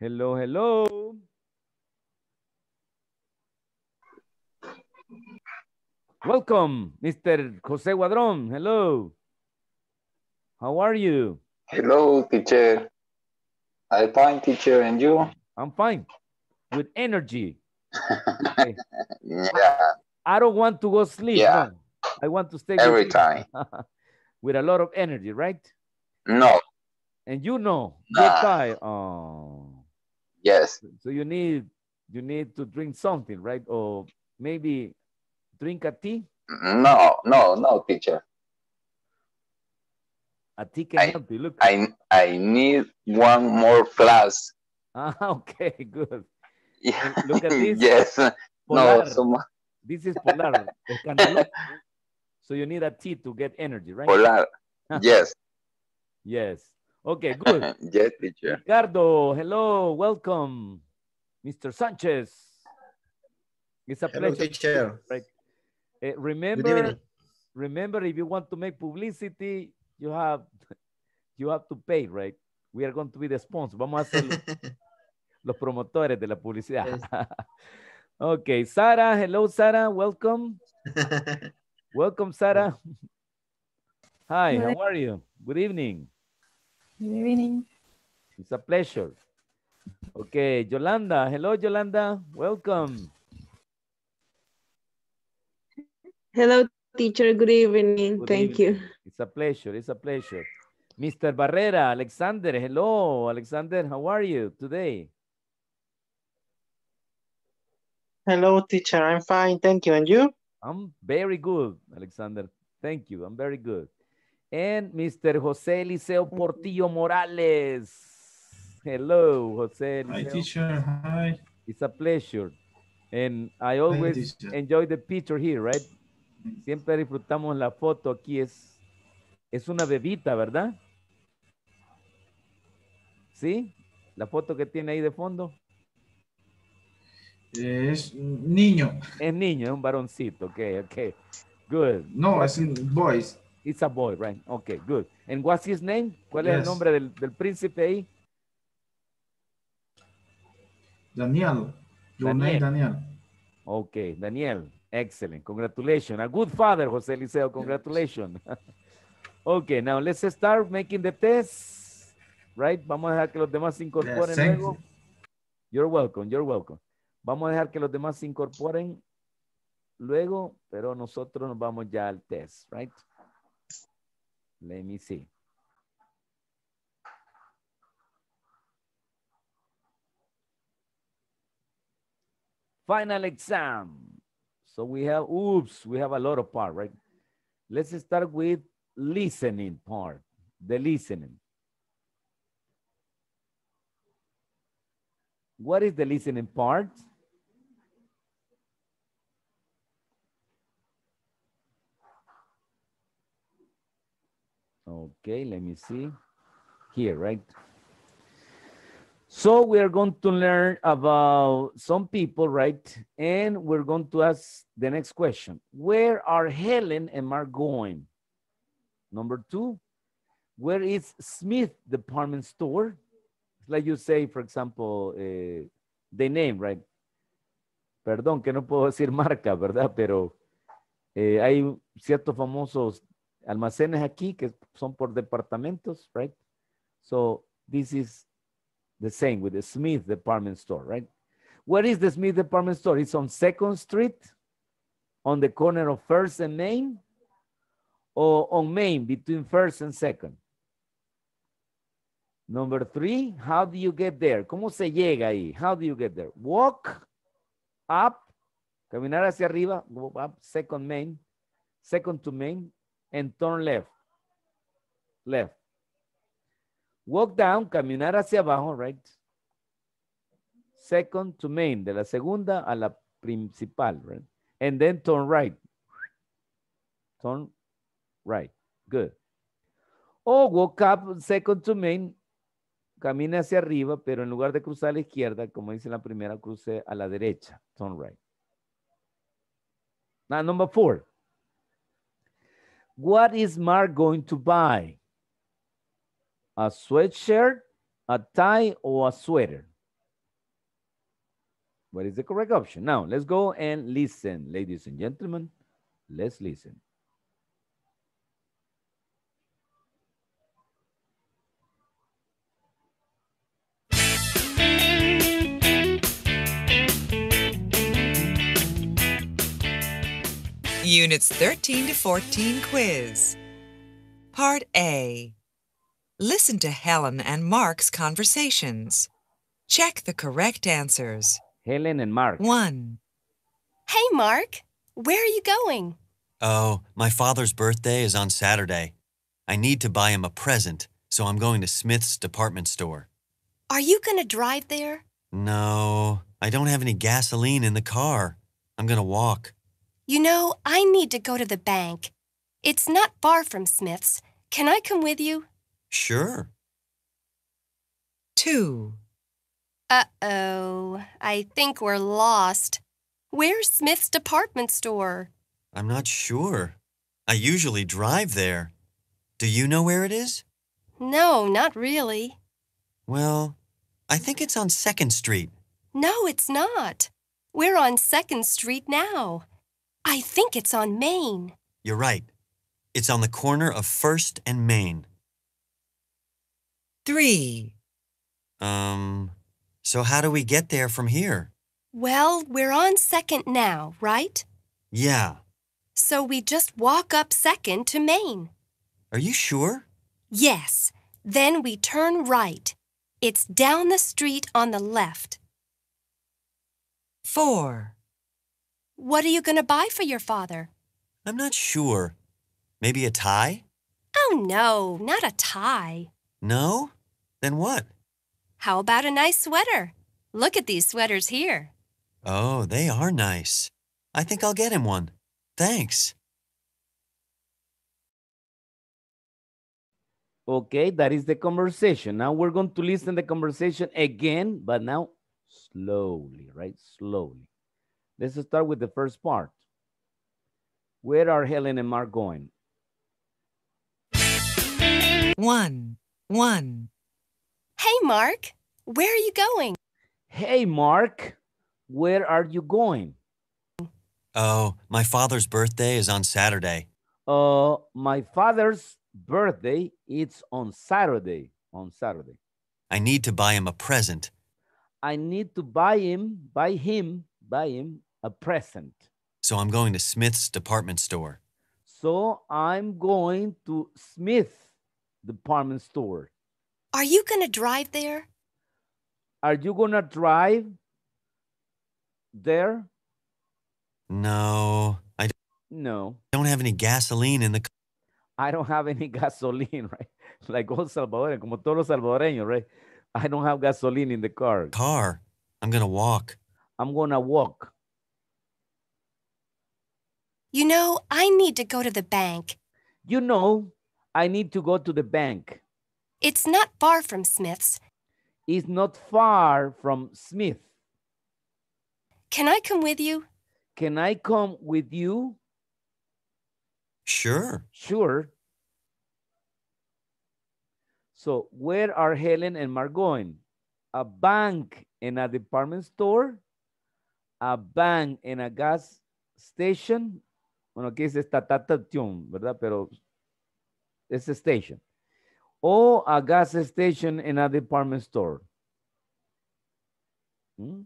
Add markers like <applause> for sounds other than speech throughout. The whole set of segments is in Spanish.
Hello, hello. Welcome, Mr. Jose Guadron. Hello. How are you? Hello, teacher. I'm fine, teacher, and you? I'm fine, with energy. okay. <laughs> Yeah. I don't want to go sleep. Yeah. No. I want to stay every time <laughs> with a lot of energy, right? No. And you know, no. get tired. Oh. Yes. So you need you need to drink something, right? Or maybe drink a tea? No, no, no, teacher. A tea can I, help you. Look. I I need one more class. <laughs> Ah, okay, good. Yeah. Look at this. <laughs> yes. Polar. No, so This is polar. so you need a tea to get energy, right? Polar. <laughs> yes. Yes. Okay, good. <laughs> yes, teacher. Ricardo, hello, welcome. Mr. Sanchez. It's a hello, pleasure. Teacher. Right. Uh, remember, remember, if you want to make publicity, you have you have to pay, right? We are going to be the sponsor. Vamos a ser los, <laughs> los promotores de la publicidad. Yes. <laughs> okay, Sara. Hello, Sara. Welcome. welcome, Sara. Hi, how are you? Good evening. Good evening. It's a pleasure. Okay, Yolanda. Hello, Yolanda. Welcome. Hello, teacher. Good evening. Good Thank evening. you. It's a pleasure. It's a pleasure. Mr. Barrera, Alexander. Hello, Alexander. How are you today? Hello, teacher. I'm fine. Thank you. And you? I'm very good, Alexander. Thank you. I'm very good. and Mr. José Eliseo Portillo Morales. Hello, José. Hi, teacher. Hi. It's a pleasure. And I always enjoy the picture here, right? Siempre disfrutamos la foto aquí. Es, es una bebita, ¿verdad? ¿Sí? La foto que tiene ahí de fondo. Es niño. Es niño, es un varoncito. Ok, ok. Good. No, es un boys. It's a boy, right? Okay, good. And what's his name? ¿Cuál es el nombre del, príncipe ahí? Daniel. Your Daniel. Name, Daniel. Okay, Daniel. Excellent. Congratulations. A good father, José Eliseo. Congratulations. <laughs> okay, now let's start making the test. Right? Vamos a dejar que los demás se incorporen luego. You're welcome, you're welcome. Vamos a dejar que los demás se incorporen luego, pero nosotros nos vamos ya al test, right? Let me see. Final exam. So we have, oops, we have a lot of part, right? Let's start with listening part, the listening. What is the listening part? Okay, let me see. Here, right? So we are going to learn about some people, right? And we're going to ask the next question. Where are Helen and Mark going? Number two, where is Smith department store? Like you say, for example, uh, the name, right? Perdón, que no puedo decir marca, ¿verdad? Pero eh, hay ciertos famosos almacenes aquí que son por departamentos, right? So this is the same with the Smith department store, right? Where is the Smith department store? It's on 2nd Street, on the corner of 1st and Main, or on Main between 1st and 2nd? Number three, how do you get there? ¿Cómo se llega ahí? How do you get there? Walk up, caminar hacia arriba, go up, second main, second to main, and turn left. Left. Walk down, caminar hacia abajo, right? Second to main, de la segunda a la principal, right? And then turn right. Turn right. Good. O walk up, second to main, camina hacia arriba, pero en lugar de cruzar a la izquierda, como dice la primera, cruce a la derecha. Turn right. Now, ah, number four. What is Mark going to buy? A sweatshirt, a tie, or a sweater? What is the correct option? Now, let's go and listen, ladies and gentlemen. Let's listen. Units 13 to 14 quiz. Part A. Listen to Helen and Mark's conversations. Check the correct answers. Helen and Mark. 1. Hey, Mark. Where are you going? Oh, my father's birthday is on Saturday. I need to buy him a present, so I'm going to Smith's department store. Are you going to drive there? No, I don't have any gasoline in the car. I'm going to walk. You know, I need to go to the bank. It's not far from Smith's. Can I come with you? Sure. 2. Uh oh, I think we're lost. Where's Smith's department store? I'm not sure. I usually drive there. Do you know where it is? No, not really. Well, I think it's on 2nd Street. No, it's not. We're on 2nd Street now. I think it's on Main. You're right. It's on the corner of First and Main. Three. Um, so how do we get there from here? Well, we're on Second now, right? Yeah. So we just walk up Second to Main. Are you sure? Yes. Then we turn right. It's down the street on the left. Four. What are you going to buy for your father? I'm not sure. Maybe a tie? Oh, no, not a tie. No? Then what? How about a nice sweater? Look at these sweaters here. Oh, they are nice. I think I'll get him one. Thanks. Okay, that is the conversation. Now we're going to listen the conversation again, but now slowly, right? Slowly. Let's start with the first part. Where are Helen and Mark going? One, one. Hey, Mark, where are you going? Hey, Mark, where are you going? Oh, my father's birthday is on Saturday. Uh, my father's birthday it's on Saturday. On Saturday. I need to buy him a present. I need to buy him, buy him, buy him a present. So I'm going to Smith's department store. So I'm going to Smith's department store. Are you going to drive there? Are you going to drive there? No, I don't, no. don't have any gasoline in the car. I don't have any <laughs> gasoline, right? Like all Salvadorians, como todos los salvadoreños, right? I don't have gasoline in the car. Car. I'm going to walk. I'm going to walk. You know, I need to go to the bank. You know, I need to go to the bank. It's not far from Smith's. It's not far from Smith. Can I come with you? Can I come with you? Sure. Sure. So, where are Helen and Mark going? A bank and a department store, a bank and a gas station, Bueno, aquí dice tune, ¿verdad? Pero es station. O a gas station in a department store. ¿Mm?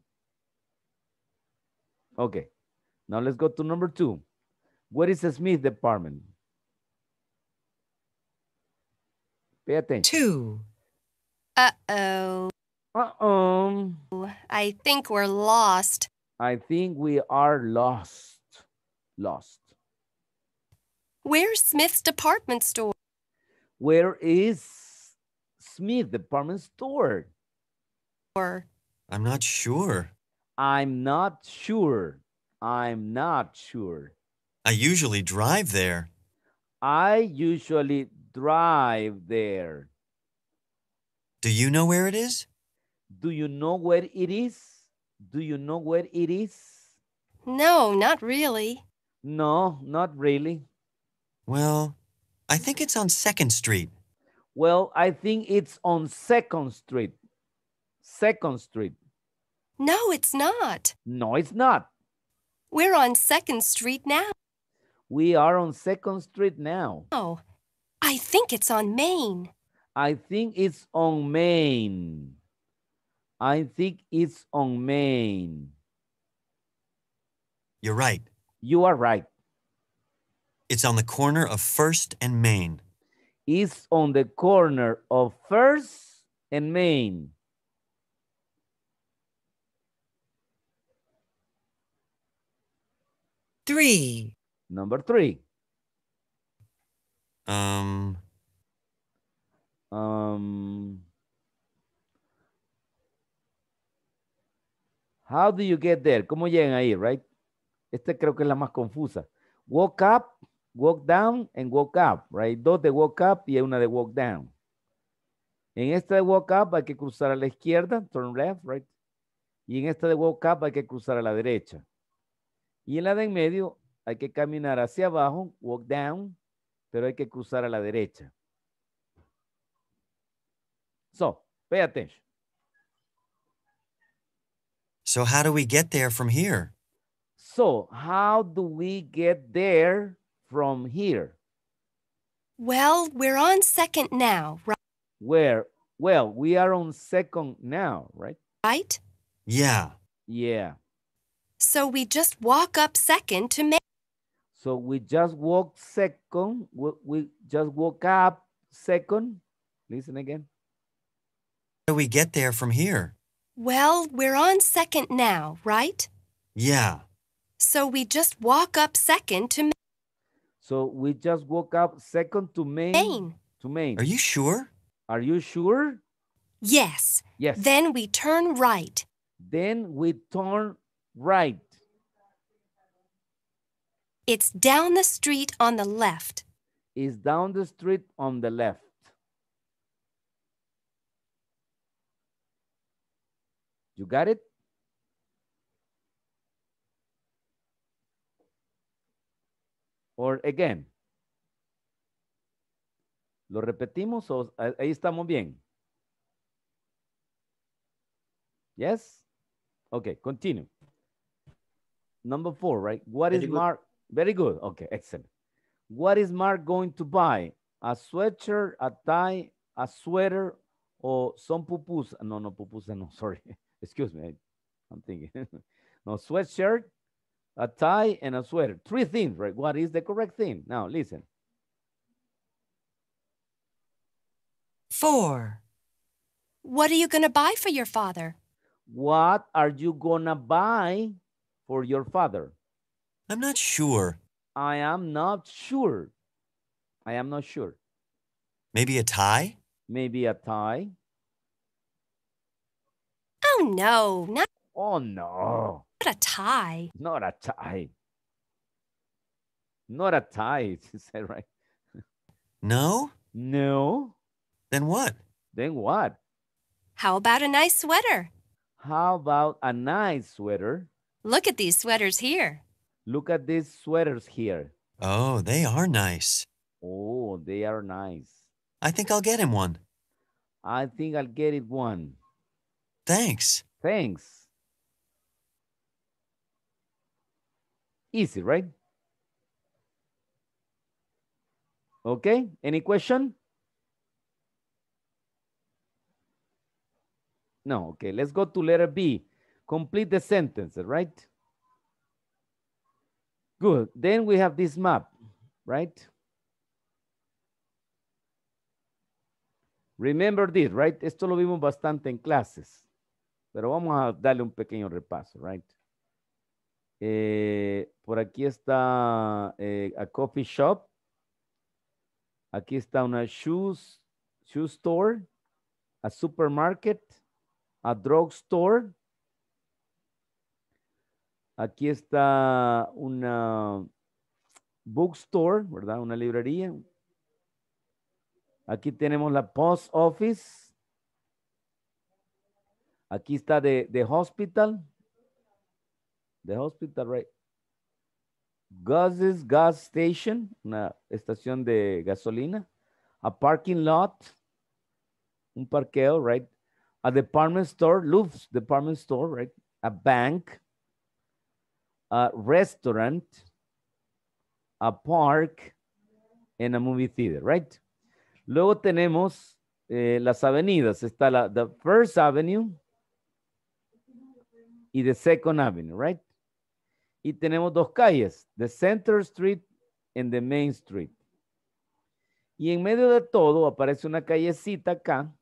Okay. Now let's go to number two. What is the Smith department? Pay attention. Two. Uh-oh. Uh-oh. I think we're lost. I think we are lost. Lost. Where's Smith's department store? Where is Smith's department store? Or I'm not sure. I'm not sure. I'm not sure. I usually drive there. I usually drive there. Do you know where it is? Do you know where it is? Do you know where it is? No, not really. No, not really. Well, I think it's on 2nd Street. Well, I think it's on 2nd Street. 2nd Street. No, it's not. No, it's not. We're on 2nd Street now. We are on 2nd Street now. Oh, I think it's on Main. I think it's on Main. I think it's on Main. You're right. You are right. It's on the corner of First and Main. It's on the corner of First and Main. Three. Number three. Um. Um. How do you get there? ¿Cómo llegan ahí, right? Esta creo que es la más confusa. Walk up Walk down and walk up, right? Dos de walk up y una de walk down. En esta de walk up hay que cruzar a la izquierda, turn left, right? Y en esta de walk up hay que cruzar a la derecha. Y en la de en medio hay que caminar hacia abajo, walk down, pero hay que cruzar a la derecha. So, pay attention. So how do we get there from here? So how do we get there from here? Well, we're on second now, right? Where? Well, we are on second now, right? Right? Yeah. Yeah. So we just walk up second to make. So we just walk second. We, we just walk up second. Listen again. How do we get there from here? Well, we're on second now, right? Yeah. So we just walk up second to. So we just woke up second to Maine. Maine. To Maine. Are you sure? Are you sure? Yes. Yes. Then we turn right. Then we turn right. It's down the street on the left. It's down the street on the left. You got it? or again? ¿Lo repetimos o ahí estamos bien? Yes? Okay, continue. Number four, right? What very is good. Mark? Very good. Okay, excellent. What is Mark going to buy? A sweatshirt, a tie, a sweater, or some pupus? No, no, pupus, no, <laughs> sorry. Excuse me. I'm thinking. <laughs> no, sweatshirt, a tie, and a sweater. Three things, right? What is the correct thing? Now, listen. Four. What are you going to buy for your father? What are you going to buy for your father? I'm not sure. I am not sure. I am not sure. Maybe a tie? Maybe a tie. Oh, no, not. Oh no. Not a tie. Not a tie. Not a tie. Is <laughs> that right? No? No. Then what? Then what? How about a nice sweater? How about a nice sweater? Look at these sweaters here. Look at these sweaters here. Oh, they are nice. Oh, they are nice. I think I'll get him one. I think I'll get it one. Thanks. Thanks. Easy, right? Okay, any question? No, okay, let's go to letter B. Complete the sentence, right? Good, then we have this map, right? Remember this, right? Esto lo vimos bastante en clases, pero vamos a darle un pequeño repaso, right? Eh, por aquí está eh, a coffee shop. Aquí está una shoes, shoe store, a supermarket, a drugstore. Aquí está una bookstore, ¿verdad? Una librería. Aquí tenemos la post office. Aquí está de, de hospital. The hospital, right? Gases, gas station, una estación de gasolina. A parking lot, un parqueo, right? A department store, Louvre's department store, right? A bank, a restaurant, a park, and a movie theater, right? Luego tenemos eh, las avenidas. Está la the First Avenue y the Second Avenue, right? y tenemos dos calles, the Center Street and the Main Street. Y en medio de todo aparece una callecita acá,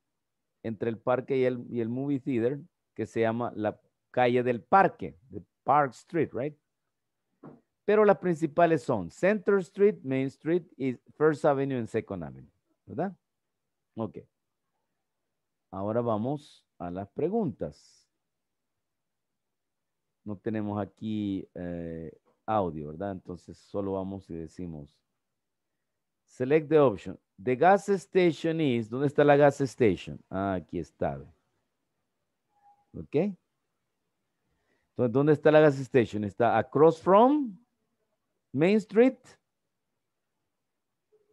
entre el parque y el, movie theater, que se llama la calle del parque, the Park Street, right? Pero las principales son Center Street, Main Street y First Avenue and Second Avenue, ¿verdad? Ok. Ahora vamos a las preguntas no tenemos aquí eh, audio, ¿verdad? Entonces solo vamos y decimos select the option. The gas station is, ¿dónde está la gas station? Ah, aquí está. ¿Ok? Entonces, ¿dónde está la gas station? Está across from Main Street,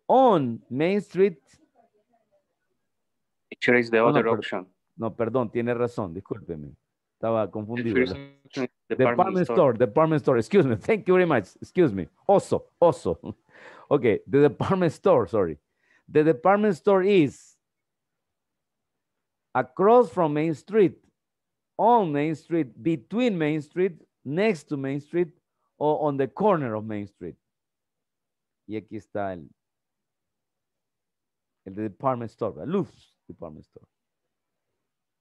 on Main Street. the other no, option. No, perdón, tiene razón, discúlpeme. Estaba confundido. Department, department store. store. department store. Excuse me. <laughs> Thank you very much. Excuse me. Also, also. <laughs> okay, the department store, sorry. The department store is across from Main Street, on Main Street, between Main Street, next to Main Street, or on the corner of Main Street. Y aquí está el, el department store, Louvre's department store.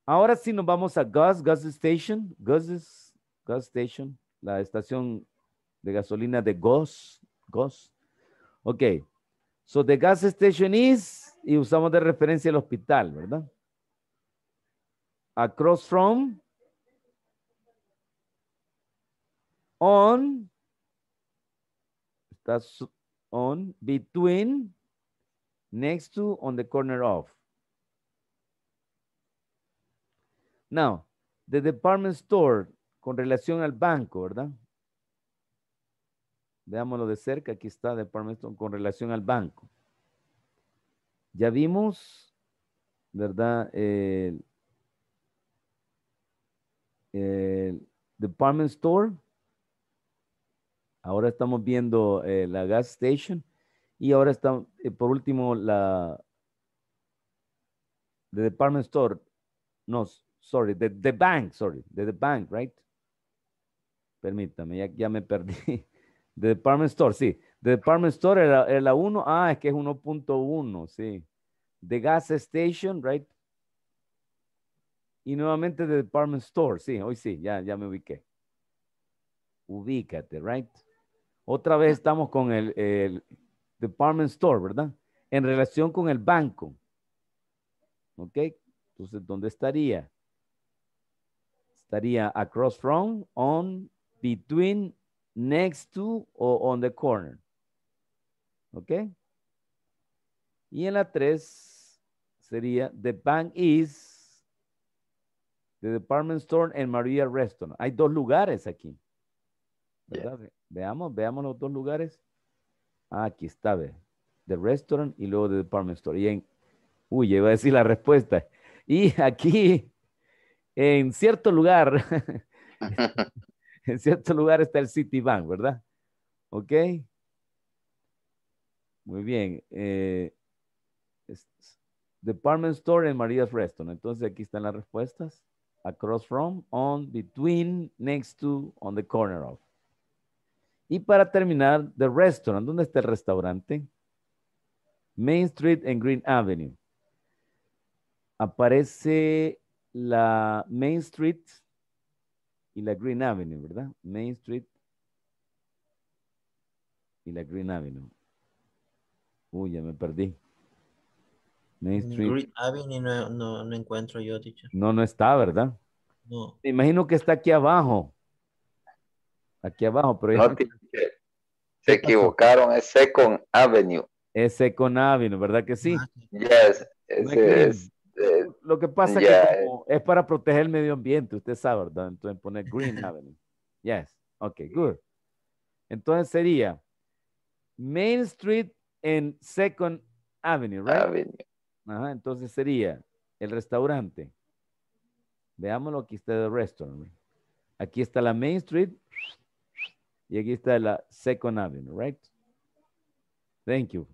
Ahora sí nos vamos a gas gas Station, Gus gas station, la estación de gasolina de Goss. Goss. Ok. So the gas station is, y usamos de referencia el hospital, ¿verdad? Across from, on, that's on, between, next to, on the corner of. Now, the department store con relación al banco, ¿verdad? Veámoslo de cerca, aquí está Department Store con relación al banco. Ya vimos, ¿verdad? El, department store. Ahora estamos viendo eh, la gas station. Y ahora está, eh, por último, la the department store. No, sorry, the, the bank, sorry, the, the bank, right? Permítame, ya, me perdí. <laughs> The Department Store, sí. The Department Store era la 1. Ah, es que es 1.1, sí. The Gas Station, right? Y nuevamente The Department Store, sí, hoy sí, ya, ya me ubiqué. Ubícate, right? Otra vez estamos con el, el Department Store, ¿verdad? En relación con el banco. ¿Ok? Entonces, ¿dónde estaría? Estaría across from, on, between, next to or on the corner. ¿Ok? Y en la 3 sería, the bank is the department store and Maria Restaurant. Hay dos lugares aquí. ¿verdad? Veamos, veamos los dos lugares. Ah, aquí está, ve. The restaurant y luego the department store. Y en, uy, iba a decir la respuesta. Y aquí, en cierto lugar, <laughs> <laughs> en cierto lugar está el Citibank, ¿verdad? ¿Ok? Muy bien. Eh, department Store en María's Restaurant. Entonces aquí están las respuestas. Across from, on, between, next to, on the corner of. Y para terminar, the restaurant. ¿Dónde está el restaurante? Main Street en Green Avenue. Aparece la Main Street y la Green Avenue, ¿verdad? Main Street y la Green Avenue. Uy, ya me perdí. Main Street. Green Avenue no, encuentro yo, dicho. No, no está, ¿verdad? No. Me imagino que está aquí abajo. Aquí abajo, pero... No, Se equivocaron, es Second Avenue. Es Second Avenue, ¿verdad que sí? Ah, yes, es, lo que pasa es que es para proteger el medio ambiente, usted sabe, ¿verdad? Entonces poner Green <laughs> Avenue. Yes. Ok, good. Entonces sería Main Street en Second Avenue, right? entonces sería el restaurante. Veámoslo, aquí está el restaurant. Aquí está la Main Street y aquí está la Second Avenue, right? Thank you.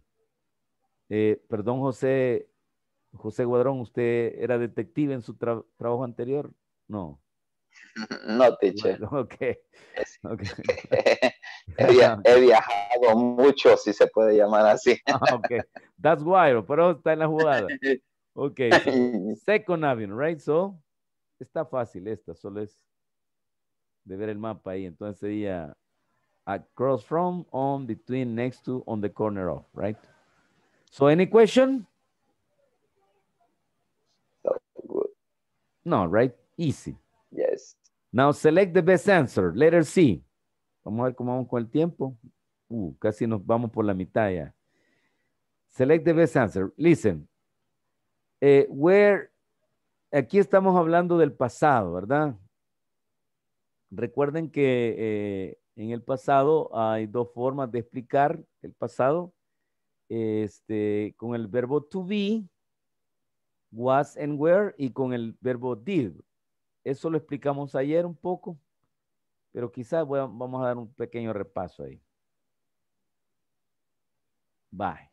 Eh, perdón, José, José Guadrón, ¿usted era detective en su trabajo anterior? No. <laughs> No, teacher. <laughs> Ok. okay. <laughs> he, viajado mucho, si se puede llamar así. ah, okay. That's why, pero está en la jugada. Ok. second avenue, right? So, está fácil esta, solo es de ver el mapa ahí. Entonces sería across from, on, between, next to, on the corner of, right? So, any question? No, right? Easy. Yes. Now select the best answer. Letter C. Vamos a ver cómo vamos con el tiempo. Uh, casi nos vamos por la mitad ya. Select the best answer. Listen. Eh, where, aquí estamos hablando del pasado, ¿verdad? Recuerden que eh, en el pasado hay dos formas de explicar el pasado. Este, con el verbo to be was and where y con el verbo did. Eso lo explicamos ayer un poco, pero quizás vamos a dar un pequeño repaso ahí. Bye.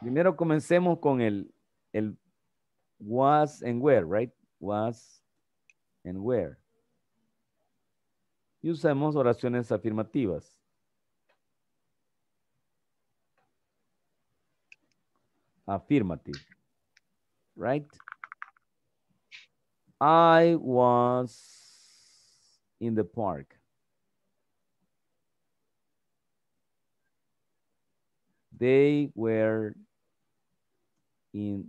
Primero comencemos con el, el was and where, right? Was and where. Y usamos oraciones afirmativas. Affirmative, right? I was in the park. They were in,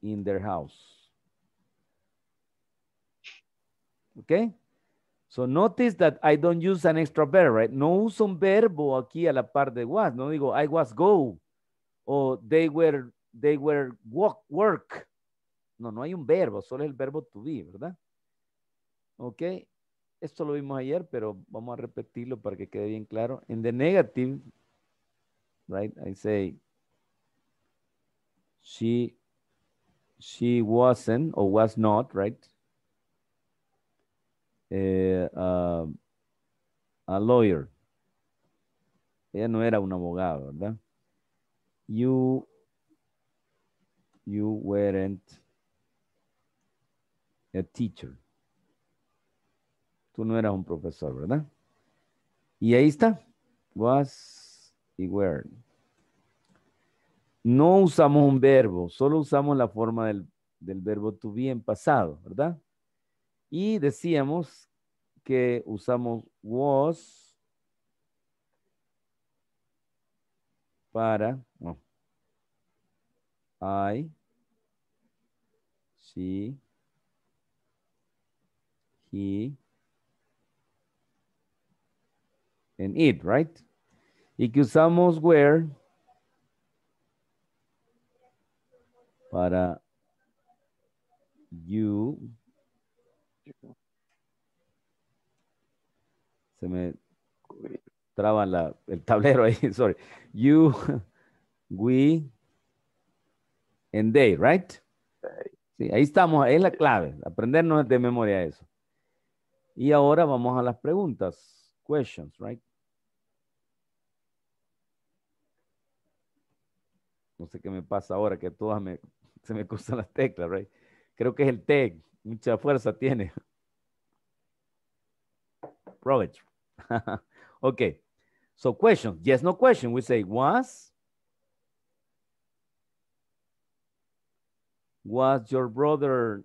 in their house. Okay? So notice that I don't use an extra verb, right? No uso un verbo aquí a la par de was. No digo I was go. o they were, they were work. No, no hay un verbo, solo es el verbo to be, ¿verdad? Ok, esto lo vimos ayer, pero vamos a repetirlo para que quede bien claro. En the negative, right, I say, she, she wasn't or was not, right? Eh, uh, a lawyer. Ella no era un abogado, ¿verdad? you weren't a teacher. Tú no eras un profesor, ¿verdad? Y ahí está. Was y were. No usamos un verbo, solo usamos la forma del, del verbo to be en pasado, ¿verdad? Y decíamos que usamos was para, I, see he, and it, right? Y que usamos where para you. Se me traba el tablero ahí, <laughs> sorry. You, we, and they, right? Sí, ahí estamos, es la clave, aprendernos de memoria eso. Y ahora vamos a las preguntas, questions, right? No sé qué me pasa ahora, que todas me, se me cruzan las teclas, right? Creo que es el tech mucha fuerza tiene. Provecho. <laughs> <laughs> Okay. So question, yes, no question. We say was. Was your brother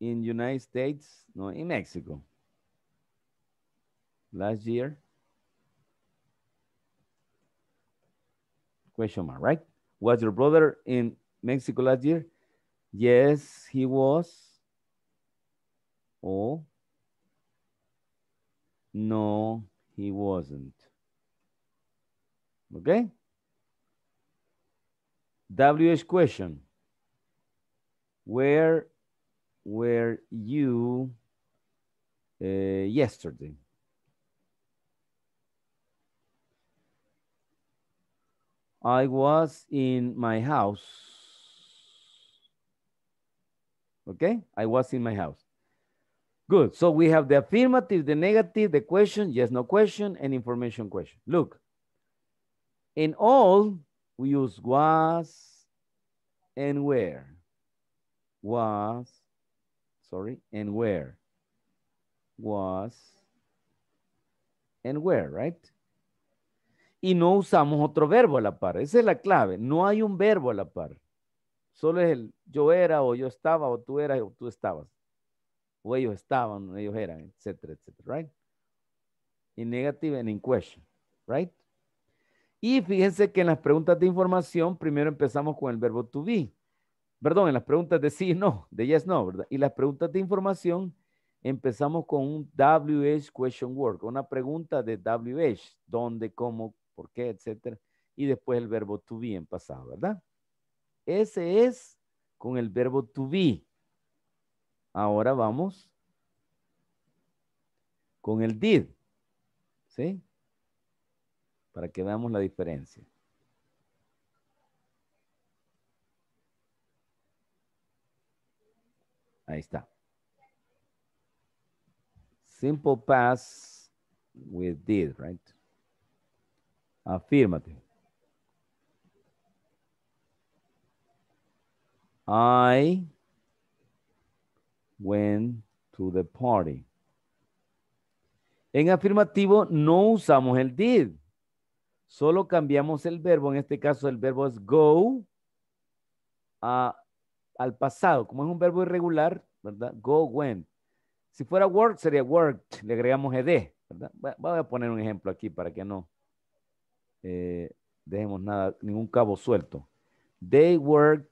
in United States? No, in Mexico. Last year? Question mark, right? Was your brother in Mexico last year? Yes, he was or no, he wasn't. Okay? WH question. Where were you uh, yesterday? I was in my house. Okay? I was in my house. Good. So we have the affirmative, the negative, the question, yes, no question, and information question. Look, in all, we use was and where. Was, sorry, and where. Was and where, right? Y no usamos otro verbo a la par. Esa es la clave. No hay un verbo a la par. Solo es el yo era o yo estaba o tú eras o tú estabas o ellos estaban, ellos eran, etcétera, etcétera, right? In negative and in question, right? Y fíjense que en las preguntas de información, primero empezamos con el verbo to be. Perdón, en las preguntas de sí y no, de yes, no, ¿verdad? Y las preguntas de información empezamos con un WH question word, una pregunta de WH, dónde, cómo, por qué, etcétera. Y después el verbo to be en pasado, ¿verdad? Ese es con el verbo to be. Ahora vamos con el did. ¿Sí? Para que veamos la diferencia. Ahí está. Simple pass with did, right? Afírmate. I went to the party. En afirmativo no usamos el did. Solo cambiamos el verbo. En este caso el verbo es go al pasado. Como es un verbo irregular, ¿verdad? Go went. Si fuera work sería worked. Le agregamos ed, ¿verdad? Voy a poner un ejemplo aquí para que no eh, dejemos nada, ningún cabo suelto. They worked.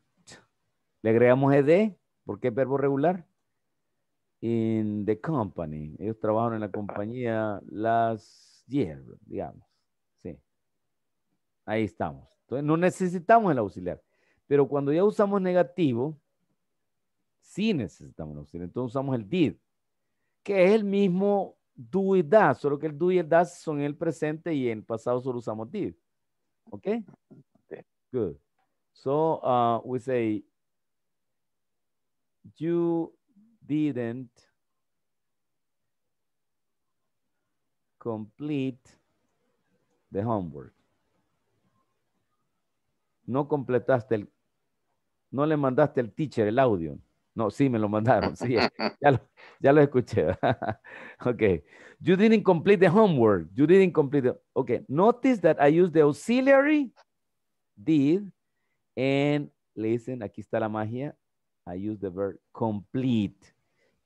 Le agregamos ed porque es verbo regular in the company. Ellos trabajan en la compañía las 10, digamos. Sí. Ahí estamos. Entonces, no necesitamos el auxiliar. Pero cuando ya usamos negativo, sí necesitamos el auxiliar. Entonces usamos el did, que es el mismo do y das. solo que el do y el das son el presente y en el pasado solo usamos did. ¿Ok? Good. So uh, we say, you didn't complete the homework. No completaste el, no le mandaste al teacher el audio. No, sí, me lo mandaron, sí, ya lo, escuché. <laughs> ok, you didn't complete the homework. You didn't complete the, ok, notice that I use the auxiliary did and listen, aquí está la magia. I use the verb complete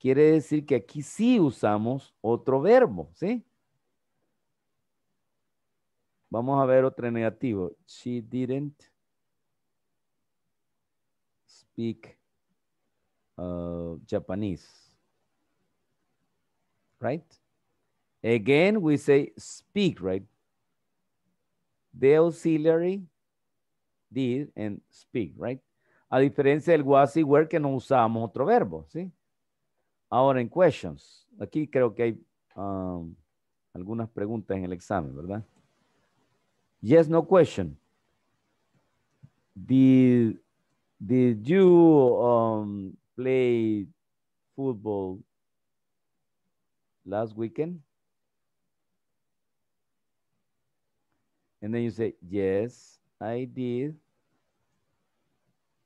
quiere decir que aquí sí usamos otro verbo, ¿sí? Vamos a ver otro negativo. She didn't speak uh, Japanese. Right? Again, we say speak, right? The auxiliary did and speak, right? A diferencia del was y que no usamos otro verbo, ¿sí? Ahora en questions. Aquí creo que hay um, algunas preguntas en el examen, ¿verdad? Yes, no question. Did, you um, play football last weekend? And then you say, yes, I did.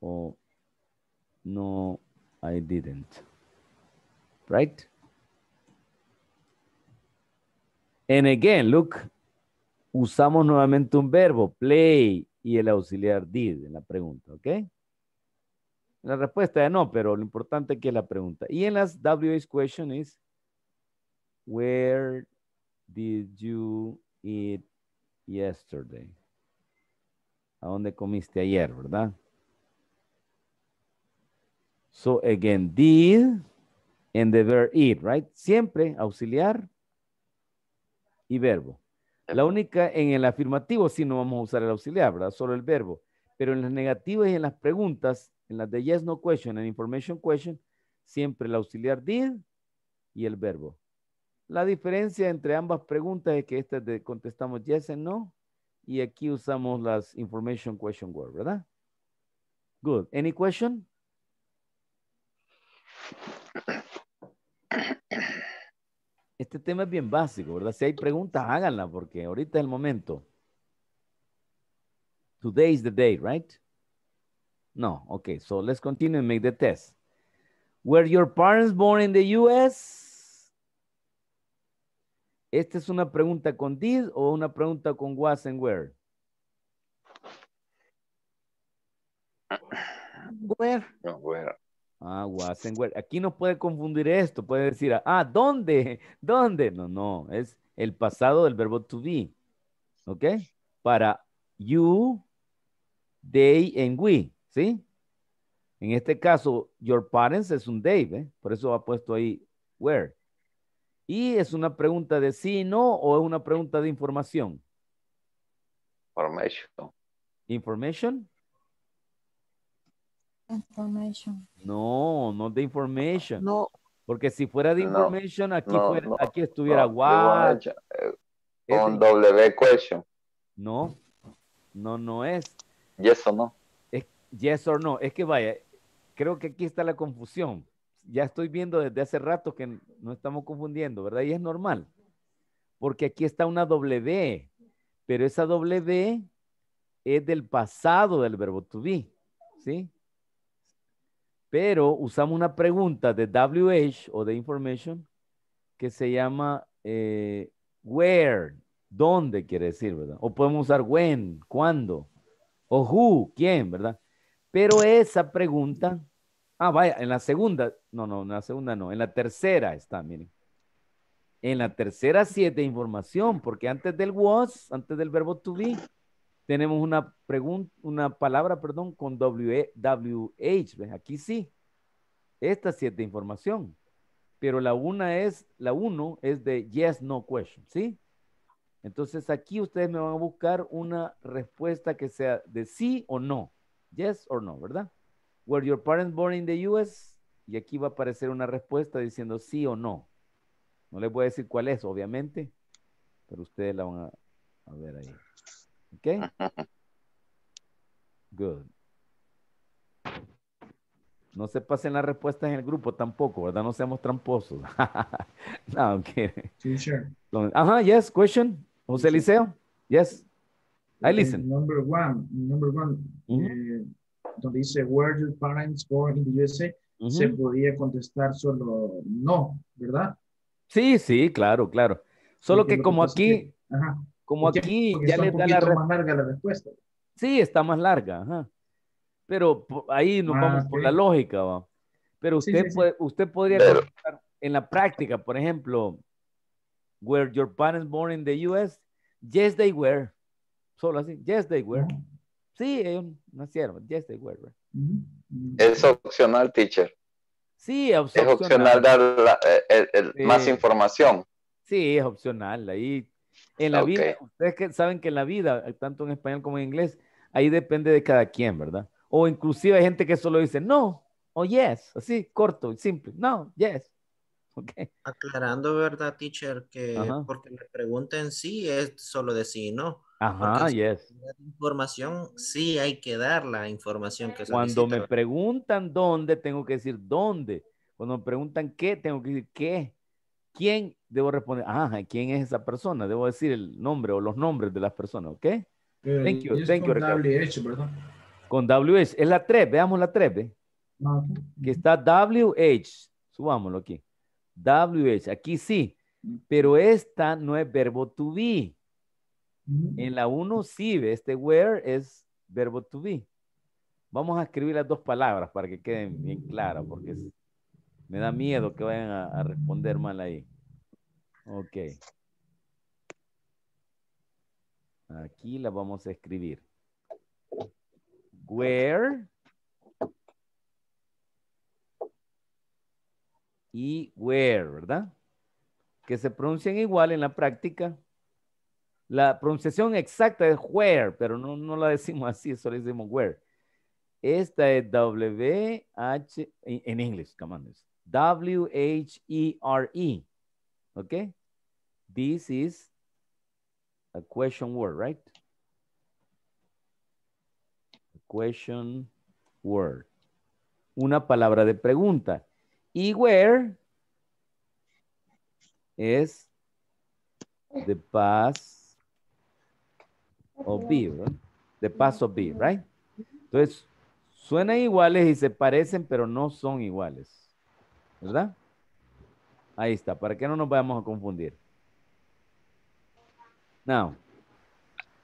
Or no, I didn't right? And again, look, usamos nuevamente un verbo, play, y el auxiliar did en la pregunta, ¿ok? La respuesta es no, pero lo importante que es la pregunta. Y en las WH question is, where did you eat yesterday? ¿A dónde comiste ayer, verdad? So again, did en the verb eat, right? Siempre auxiliar y verbo. La única en el afirmativo sí no vamos a usar el auxiliar, ¿verdad? Solo el verbo. Pero en las negativas y en las preguntas, en las de yes, no question en information question, siempre el auxiliar did y el verbo. La diferencia entre ambas preguntas es que esta de contestamos yes and no y aquí usamos las information question word, ¿verdad? Good. Any question? este tema es bien básico, ¿verdad? Si hay preguntas, háganla porque ahorita es el momento. Today is the day, right? No, ok. so let's continue and make the test. Were your parents born in the U.S.? ¿Esta es una pregunta con did o una pregunta con was and where? Where. No, where. Ah, Aquí no puede confundir esto. Puede decir, ah, ¿dónde? <laughs> ¿Dónde? No, no. Es el pasado del verbo to be. ¿Ok? Para you, they, and we. ¿Sí? En este caso, your parents es un they. ¿eh? Por eso ha puesto ahí where. Y es una pregunta de sí, no, o es una pregunta de información. Information. Information. No, no de information. No. Porque si fuera de information, aquí, aquí estuviera what. Con eh, W question. No, no, no es. Yes or no. Es, yes or no. Es que vaya, creo que aquí está la confusión. Ya estoy viendo desde hace rato que no estamos confundiendo, ¿verdad? Y es normal. Porque aquí está una W, pero esa W es del pasado del verbo to be, ¿sí? pero usamos una pregunta de WH o de Information que se llama eh, where, dónde quiere decir, ¿verdad? O podemos usar when, cuándo, o who, quién, ¿verdad? Pero esa pregunta, ah, vaya, en la segunda, no, no, en la segunda no, en la tercera está, miren. En la tercera siete información, porque antes del was, antes del verbo to be, tenemos una pregunta, una palabra, perdón, con w e WH. Aquí sí. Esta sí es de información. Pero la una es, la uno es de yes, no question, ¿sí? Entonces aquí ustedes me van a buscar una respuesta que sea de sí o no. Yes or no, ¿verdad? Were your parents born in the US? Y aquí va a aparecer una respuesta diciendo sí o no. No les voy a decir cuál es, obviamente, pero ustedes la van a ver ahí. Okay? <laughs> Good. No se pasen las respuestas en el grupo tampoco, ¿verdad? No seamos tramposos. <laughs> no, okay. Sure. Ajá, yes, question. José Liceo. Yes. Eh, Ahí listen. Number one, number one. Eh, donde dice, were your parents born in the USA? Se podía contestar solo no, ¿verdad? Sí, sí, claro, claro. Solo que como aquí, ajá. Como aquí ya le da la... respuesta. Sí, está más larga, Pero ahí nos ah, vamos por la lógica, Pero usted, usted podría en la práctica, por ejemplo, where your parents born in the US? Yes, they were. Solo así, yes, they were. Sí, ellos nacieron, yes, they were. Es opcional, teacher. Sí, es opcional. Es opcional dar eh, más información. Sí, es opcional. Ahí en la vida, ustedes que saben que en la vida, eh, tanto en español como en inglés, ahí depende de cada quien, ¿verdad? O inclusive hay gente que solo dice no o yes, así, corto y simple, no, yes. <laughs> Okay. Aclarando, ¿verdad, teacher? Que porque me pregunten en sí es solo decir no. Ajá, yes. Información, sí hay que dar la información que Cuando me preguntan dónde, tengo que decir dónde. Cuando me preguntan qué, tengo que decir qué. ¿Quién? Debo responder, ajá, ¿quién es esa persona? Debo decir el nombre o los nombres de las personas, ¿ok? thank you, thank con you, WH, Con WH, es la 3, veamos la 3, ¿ve? Ah, que está WH, subámoslo aquí. WH, aquí sí, pero esta no es verbo to be. Mm. En la 1 sí, ¿ve? Este where es verbo to be. Vamos a escribir las dos palabras para que queden bien claras, porque me da miedo que vayan a, responder mal ahí. Ok. Aquí la vamos a escribir. Where y where, ¿verdad? Que se pronuncian igual en la práctica. La pronunciación exacta es where, pero no, no la decimos así, solo decimos where. Esta es W-H, en inglés, inglés, comandos. W-H-E-R-E. E. Okay? This is a question word, right? Question word. Una palabra de pregunta. Y where es the past of B, The past of be, right? Entonces, suenan iguales y se parecen, pero no son iguales. ¿Verdad? Ahí está, para que no nos vayamos a confundir. Now,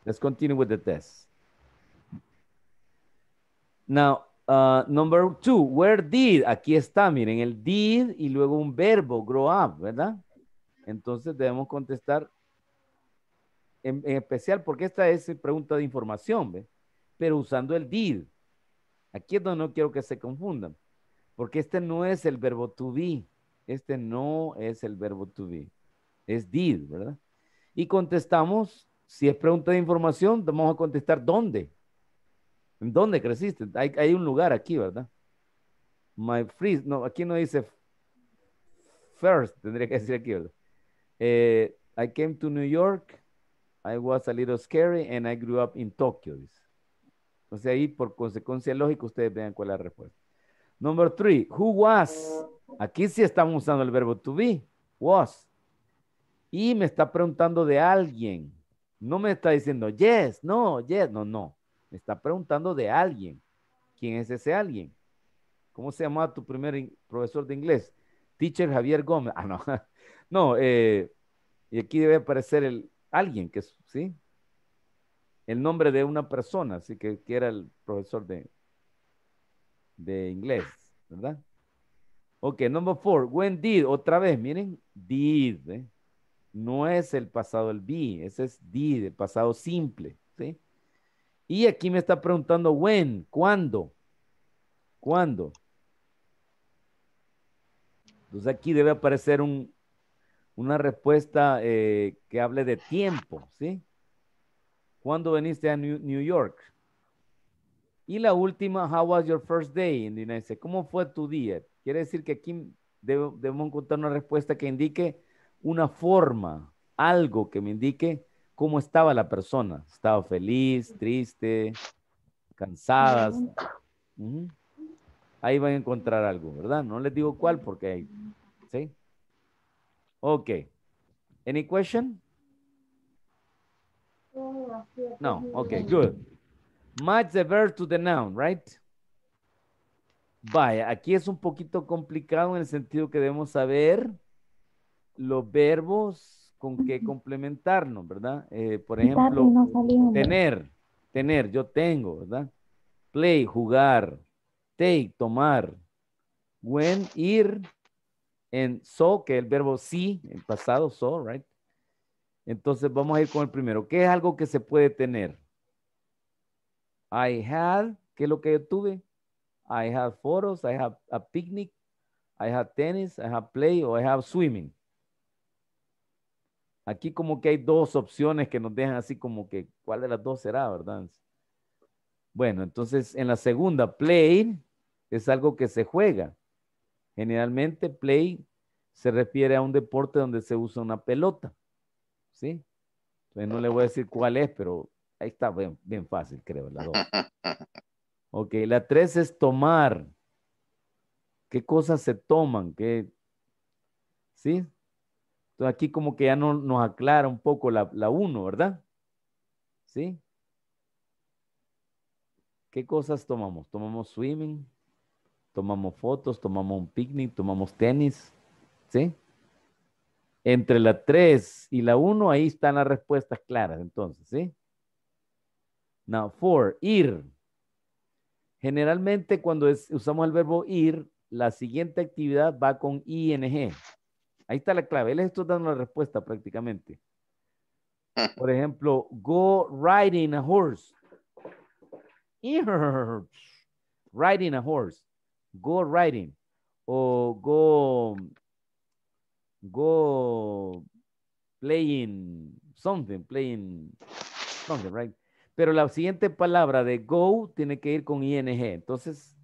let's continue with the test. Now, uh, number two, where did, aquí está, miren, el did y luego un verbo, grow up, ¿verdad? Entonces debemos contestar en, especial porque esta es pregunta de información, ¿ve? Pero usando el did. Aquí es donde no quiero que se confundan porque este no es el verbo to be. Este no es el verbo to be. Es did, ¿verdad? Y contestamos, si es pregunta de información, vamos a contestar dónde. ¿En dónde creciste? Hay, un lugar aquí, ¿verdad? My freeze. no, aquí no dice first, tendría que decir aquí, ¿verdad? Eh, I came to New York, I was a little scary and I grew up in Tokyo, dice. Entonces ahí por consecuencia lógica ustedes vean cuál es la respuesta. Number three, who was? Aquí sí estamos usando el verbo to be, was. Y me está preguntando de alguien. No me está diciendo yes, no, yes, no, no. Me está preguntando de alguien. ¿Quién es ese alguien? ¿Cómo se llamaba tu primer profesor de inglés? Teacher Javier Gómez. Ah, no. <laughs> No, eh, y aquí debe aparecer el alguien, que es, ¿sí? El nombre de una persona, así que, que era el profesor de de inglés, ¿verdad? Ok, number four, when did, otra vez, miren, did, ¿eh? no es el pasado el be, ese es did, el pasado simple, ¿sí? Y aquí me está preguntando when, ¿cuándo? ¿Cuándo? Entonces aquí debe aparecer un, una respuesta eh, que hable de tiempo, ¿sí? ¿Cuándo viniste a New, New York? Y la última, how was your first day in the ¿Cómo fue tu día? Quiere decir que aquí debemos encontrar una respuesta que indique una forma, algo que me indique cómo estaba la persona. ¿Estaba feliz, triste, cansada? Ahí van a encontrar algo, ¿verdad? No les digo cuál porque hay. ¿Sí? Ok. ¿Any question? Oh, no, ok, good. Match the verb to the noun, right? Vaya, aquí es un poquito complicado en el sentido que debemos saber los verbos con qué complementarnos, ¿verdad? Eh, por ejemplo, tener, tener, yo tengo, ¿verdad? Play, jugar, take, tomar, when, ir, en so, que es el verbo sí, en pasado so, right? Entonces vamos a ir con el primero. ¿Qué es algo que se puede tener? I had, ¿qué es lo que yo tuve? I had photos, I had a picnic, I had tennis, I had play o I have swimming. Aquí como que hay dos opciones que nos dejan así como que, ¿cuál de las dos será, verdad? Bueno, entonces en la segunda, play es algo que se juega. Generalmente play se refiere a un deporte donde se usa una pelota. ¿Sí? Entonces no le voy a decir cuál es, pero Ahí está bien, fácil, creo, la dos. <laughs> ok, la tres es tomar. ¿Qué cosas se toman? ¿Qué? ¿Sí? Entonces aquí como que ya no, nos aclara un poco la, la uno, ¿verdad? ¿Sí? ¿Qué cosas tomamos? Tomamos swimming, tomamos fotos, tomamos un picnic, tomamos tenis, ¿sí? Entre la 3 y la 1, ahí están las respuestas claras, entonces, ¿sí? Now, for, ir. Generalmente cuando usamos el verbo ir, la siguiente actividad va con ing. Ahí está la clave. Él está dando la respuesta prácticamente. <laughs> Por ejemplo, go riding a horse. Ir. Riding a horse. Go riding. O go, go playing something, playing something, right? Pero la siguiente palabra de go tiene que ir con ing. Entonces,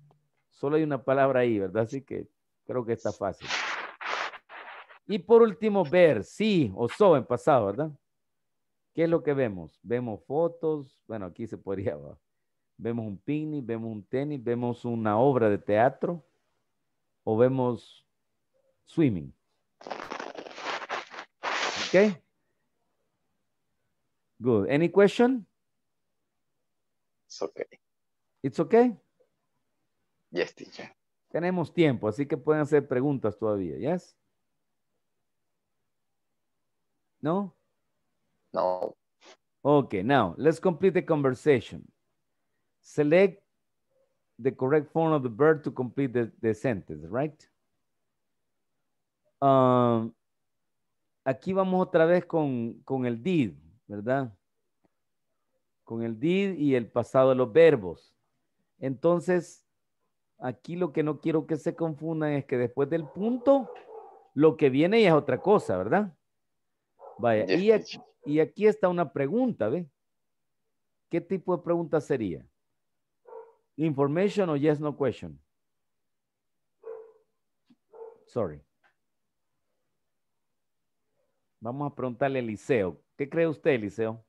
solo hay una palabra ahí, ¿verdad? Así que creo que está fácil. Y por último, ver, sí o so en pasado, ¿verdad? ¿Qué es lo que vemos? Vemos fotos, bueno, aquí se podría, vemos un picnic, vemos un tenis, vemos una obra de teatro o vemos swimming. ¿Ok? Good. Any question? It's okay. It's okay. Yes, teacher. Tenemos tiempo, así que pueden hacer preguntas todavía. Yes. No. No. Okay, now let's complete the conversation. Select the correct form of the verb to complete the, sentence, right? Um, aquí vamos otra vez con, con el did, ¿verdad? con el did y el pasado de los verbos. Entonces, aquí lo que no quiero que se confundan es que después del punto, lo que viene ya es otra cosa, ¿verdad? Vaya, y aquí, está una pregunta, ¿ve? ¿Qué tipo de pregunta sería? Information o yes, no question? Sorry. Vamos a preguntarle a Eliseo. ¿Qué cree usted, Eliseo?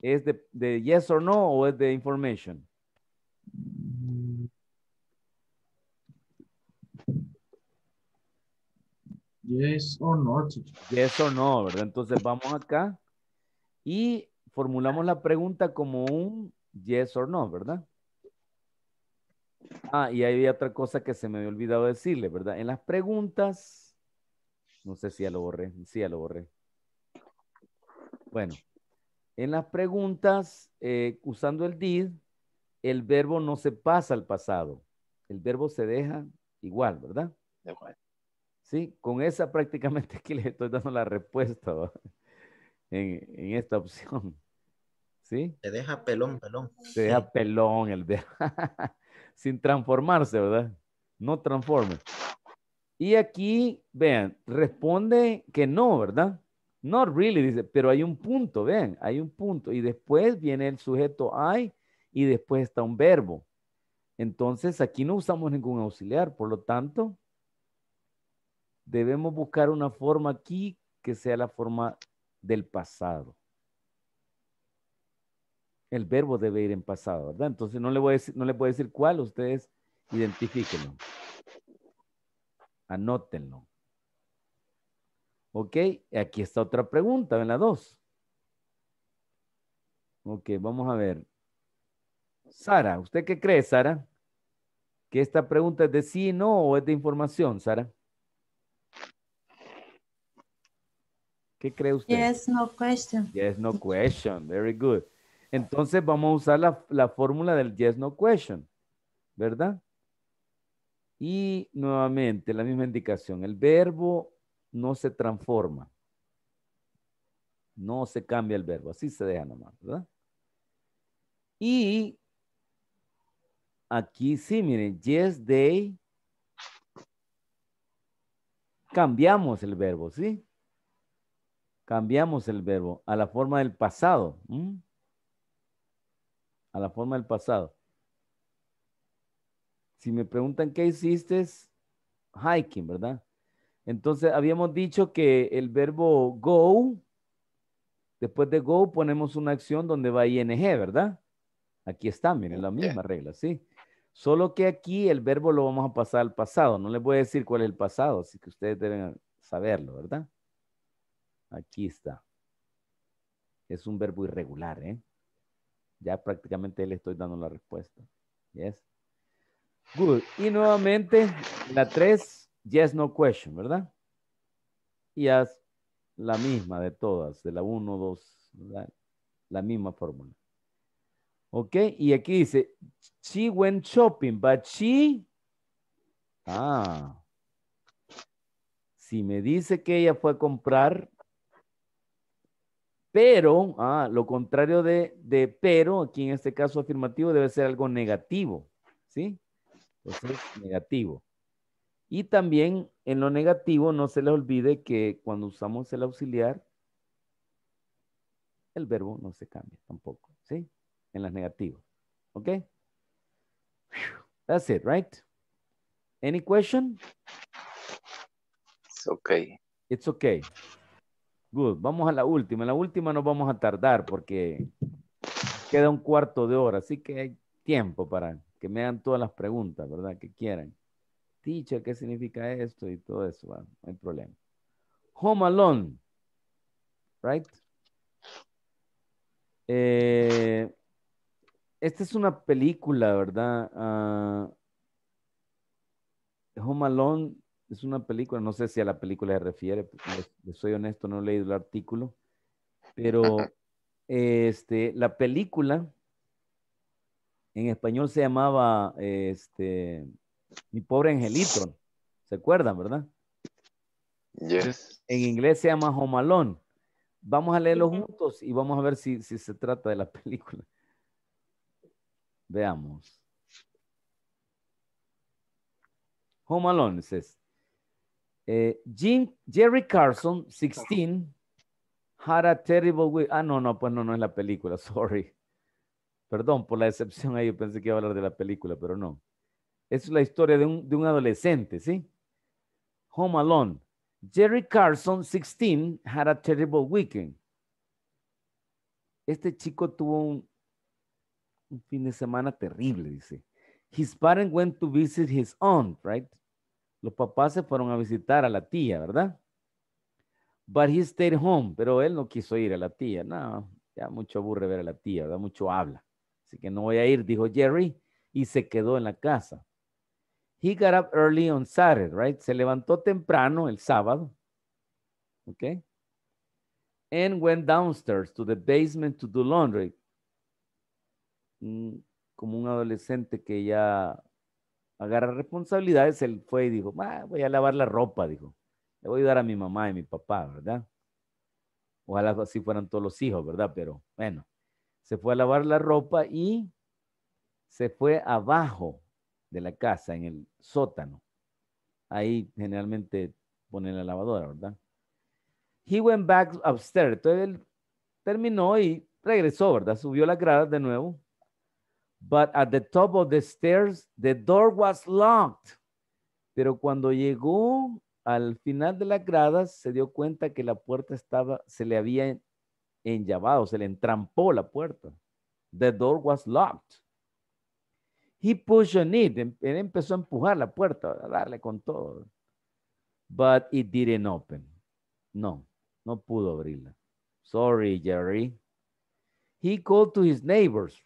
¿Es de, yes or no o es de information? Yes or no. Yes or no, ¿verdad? Entonces vamos acá y formulamos la pregunta como un yes or no, ¿verdad? Ah, y hay otra cosa que se me había olvidado decirle, ¿verdad? En las preguntas, no sé si ya lo borré, sí ya lo borré. Bueno, en las preguntas, eh, usando el did, el verbo no se pasa al pasado. El verbo se deja igual, ¿verdad? De Sí, con esa <laughs> prácticamente que le estoy dando la respuesta en, esta opción. ¿Sí? Se deja pelón, pelón. Se deja pelón el verbo. <laughs> Sin transformarse, ¿verdad? No transforme. Y aquí, vean, responde que no, ¿verdad? No really, dice, pero hay un punto, ven, hay un punto. Y después viene el sujeto I y después está un verbo. Entonces aquí no usamos ningún auxiliar, por lo tanto, debemos buscar una forma aquí que sea la forma del pasado. El verbo debe ir en pasado, ¿verdad? Entonces no le voy a decir, no puedo decir cuál, ustedes identifíquenlo. Anótenlo. Ok, aquí está otra pregunta, ven la dos. Ok, vamos a ver. Sara, ¿usted qué cree, Sara? ¿Que esta pregunta es de sí, y no o es de información, Sara? ¿Qué cree usted? Yes, no question. Yes, no question. Very good. Entonces vamos a usar la, la fórmula del yes, no question. ¿Verdad? Y nuevamente la misma indicación. El verbo no se transforma. No se cambia el verbo, así se deja nomás, ¿verdad? Y aquí sí, miren, yes, they. Cambiamos el verbo, ¿sí? Cambiamos el verbo a la forma del pasado. A la forma del pasado. Si me preguntan qué hiciste, hiking, ¿verdad? Entonces, habíamos dicho que el verbo go, después de go ponemos una acción donde va ing, ¿verdad? Aquí está, miren, la misma regla, ¿sí? Solo que aquí el verbo lo vamos a pasar al pasado. No les voy a decir cuál es el pasado, así que ustedes deben saberlo, ¿verdad? Aquí está. Es un verbo irregular, ¿eh? Ya prácticamente le estoy dando la respuesta. Yes. Good. Y nuevamente, la 3 yes, no question, ¿verdad? Y haz la misma de todas, de la 1, 2, la misma fórmula. ¿Ok? Y aquí dice, she went shopping, but she... Ah. Si me dice que ella fue a comprar, pero, ah, lo contrario de, de pero, aquí en este caso afirmativo, debe ser algo negativo, ¿sí? Entonces, negativo. Y también en lo negativo, no se les olvide que cuando usamos el auxiliar, el verbo no se cambia tampoco, ¿sí? En las negativas, ¿ok? That's it, right? Any question? It's okay. It's okay. Good. Vamos a la última. la última no vamos a tardar porque queda un cuarto de hora, así que hay tiempo para que me hagan todas las preguntas, ¿verdad? Que quieran dicha, ¿qué significa esto? Y todo eso, el no hay problema. Home alone, right? Eh, esta es una película, ¿verdad? Ah, Home Alone es una película, no sé si a la película se refiere, soy honesto, no he leído el artículo, pero este, la película en español se llamaba este, mi pobre angelito. ¿Se acuerdan, verdad? Yes. En inglés se llama Alone Vamos a leerlo juntos y vamos a ver si, se trata de la <laughs> película. Veamos. Home Alone eh, Jim, Jerry Carson, 16, had a terrible week. Ah, no, no, pues no, no es la película, <laughs> sorry. Perdón por la excepción ahí, pensé que iba a hablar de la película, pero no. Es la historia de un, adolescente, ¿sí? Home Alone. Jerry Carson, 16, had a terrible weekend. Este chico tuvo un, un fin de semana terrible, dice. His parents went to visit his aunt, right? Los papás se fueron a visitar a la tía, ¿verdad? But he stayed home, pero él no quiso ir a la tía. No, ya mucho aburre ver a la tía, ¿verdad? Mucho habla. Así que no voy a ir, dijo Jerry, y se quedó en la casa. He got up early on Saturday, right? Se levantó temprano el sábado. Okay. And went downstairs to the basement to do laundry. Mm, como un adolescente que ya agarra responsabilidades, él fue y dijo, ah, voy a lavar la ropa, dijo. Le voy a ayudar a mi mamá y mi papá, ¿verdad? Ojalá así fueran todos los hijos, ¿verdad? Pero bueno, se fue a lavar la ropa y se fue abajo de la casa, en el sótano. Ahí generalmente pone la lavadora, ¿verdad? He went back upstairs. Entonces él terminó y regresó, ¿verdad? Subió las gradas de nuevo. But at the top of the stairs, the door was locked. Pero cuando llegó al final de las gradas, se dio cuenta que la puerta estaba, se le había enllavado, se le entrampó la puerta. The door was locked. He pushed on it. Él empezó a empujar la puerta, a darle con todo. But it didn't open. No, no pudo abrirla. Sorry, Jerry. He called to his neighbors.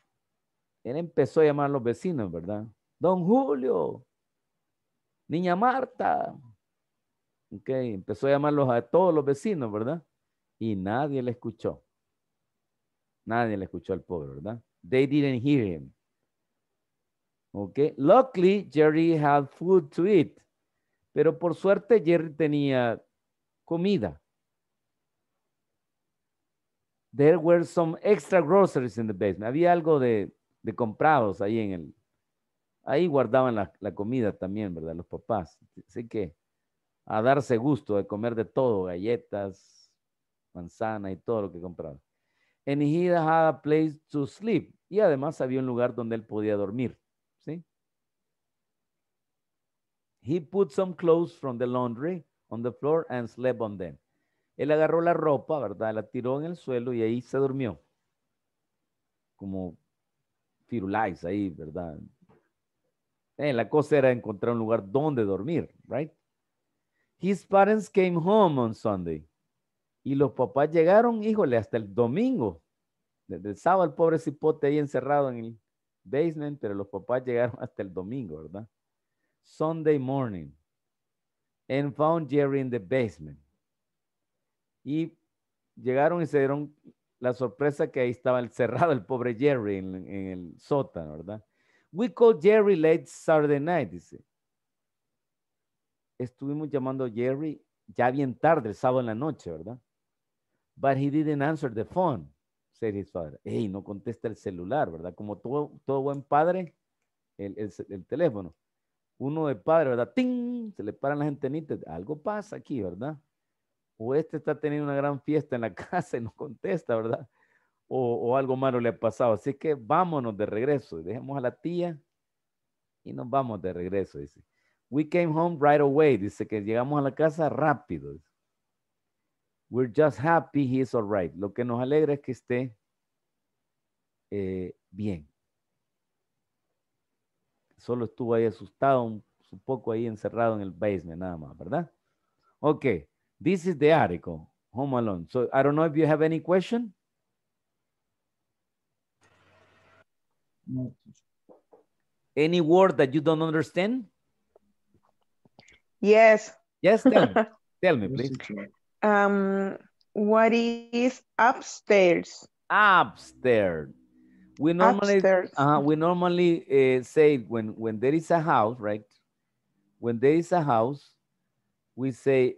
Él empezó a llamar a los vecinos, ¿verdad? Don Julio, Niña Marta. Ok, empezó a llamarlos a todos los vecinos, ¿verdad? Y nadie le escuchó. Nadie le escuchó al pobre, ¿verdad? They didn't hear him. Okay. Luckily, Jerry had food to eat. Pero por suerte, Jerry tenía comida. There were some extra groceries in the basement. Había algo de, comprados ahí en el... Ahí guardaban la, comida también, ¿verdad? Los papás. Así que a darse gusto de comer de todo, galletas, manzana y todo lo que compraban. And he had a place to sleep. Y además había un lugar donde él podía dormir. Sí. He put some clothes from the laundry on the floor and slept on them. Él agarró la ropa, ¿verdad? La tiró en el suelo y ahí se durmió. Como firulais ahí, ¿verdad? Eh, la cosa era encontrar un lugar donde dormir, right? His parents came home on Sunday. Y los papás llegaron, híjole, hasta el domingo. Desde el sábado el pobre cipote ahí encerrado en el, basement, pero los papás <laughs> llegaron hasta el domingo, ¿verdad? Sunday morning. And found Jerry in the basement. Y llegaron y se dieron la sorpresa que ahí estaba encerrado <laughs> cerrado el pobre Jerry en, el sótano, ¿verdad? We called Jerry late Saturday night, dice. Estuvimos llamando a Jerry ya bien tarde, el sábado en la noche, ¿verdad? But he didn't answer the phone. Series Ey, no contesta el celular, ¿verdad? Como todo, todo buen padre, el, teléfono. Uno de padre, ¿verdad? ¡Ting! Se le paran las antenitas. Algo pasa aquí, ¿verdad? O este está teniendo una gran fiesta en la <laughs> casa y no contesta, ¿verdad? O, o algo malo le ha pasado. Así que vámonos de regreso. Dejemos a la tía y nos vamos de regreso, dice. We came home right away. Dice que llegamos a la casa rápido. Dice. We're just happy he's all right. Lo que nos alegra es que esté eh, bien. Solo estuvo ahí asustado, un, poco ahí encerrado en el basement, nada más, ¿verdad? Ok, this is the article, Home Alone. So I don't know if you have any question. Any word that you don't understand? Yes. Yes, tell me <laughs> please. Um, what is upstairs? Upstairs. We normally upstairs. Uh, we normally uh, say when when there is a house, right? When there is a house, we say